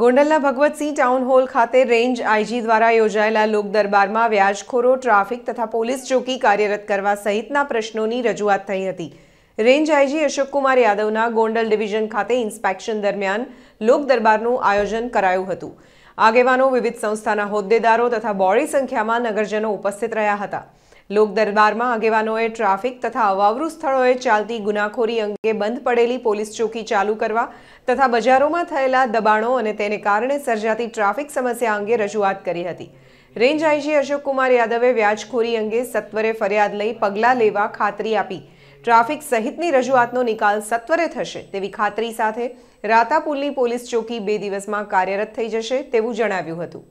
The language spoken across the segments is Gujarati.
ગોંડલના ભગવતસિંહ ટાઉન હોલ ખાતે રેન્જ આઈજી દ્વારા યોજાયેલા લોક દરબારમાં વ્યાજખોરો ટ્રાફિક તથા પોલીસ ચોકી કાર્યરત કરવા સહિતના પ્રશ્નોની રજૂઆત થઈ હતી રેન્જ આઈજી અશોકકુમાર યાદવના ગોંડલ ડિવિઝન ખાતે ઇન્સ્પેક્શન દરમિયાન લોક દરબારનું આયોજન કરાયું હતું આગેવાનો વિવિધ સંસ્થાના હોદ્દેદારો તથા બોડી સંખ્યામાં નગરજનો ઉપસ્થિત રહ્યા હતા લોક દરબારમાં આગેવાનોએ ટ્રાફિક તથા અવાવરુ સ્થળોએ ચાલતી ગુનાખોરી અંગે બંધ પડેલી પોલીસ ચોકી ચાલુ કરવા તથા બજારોમાં થયેલા દબાણો અને તેને કારણે સર્જાતી ટ્રાફિક સમસ્યા અંગે રજૂઆત કરી હતી રેન્જ આઈજી અશોકકુમાર યાદવે વ્યાજખોરી અંગે સત્વરે ફરિયાદ લઈ પગલાં લેવા ખાતરી આપી ટ્રાફિક સહિતની રજૂઆતનો નિકાલ સત્વરે થશે તેવી ખાતરી સાથે રાતાપુલની પોલીસ ચોકી બે દિવસમાં કાર્યરત થઈ જશે તેવું જણાવ્યું હતું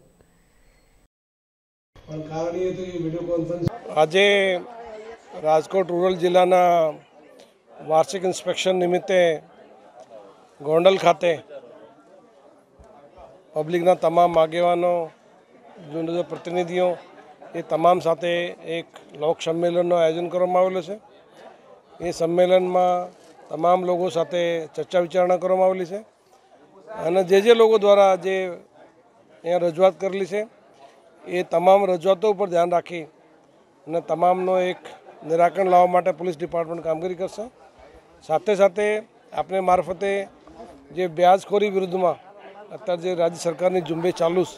આજે રાજકોટ રૂરલ જિલ્લાના વાર્ષિક ઇન્સ્પેક્શન નિમિત્તે ગોંડલ ખાતે પબ્લિકના તમામ આગેવાનો જુદા પ્રતિનિધિઓ એ તમામ સાથે એક લોક સંમેલનનું આયોજન કરવામાં આવેલું છે એ સંમેલનમાં તમામ લોકો સાથે ચર્ચા વિચારણા કરવામાં આવેલી છે અને જે જે લોકો દ્વારા જે અહીંયા રજૂઆત કરેલી છે એ તમામ રજૂઆતો ઉપર ધ્યાન રાખી અને તમામનો એક નિરાકરણ લાવવા માટે પોલીસ ડિપાર્ટમેન્ટ કામગીરી કરશે સાથે સાથે આપણે મારફતે જે વ્યાજખોરી વિરુદ્ધમાં અત્યારે જે રાજ્ય સરકારની ઝુંબેશ ચાલુ છે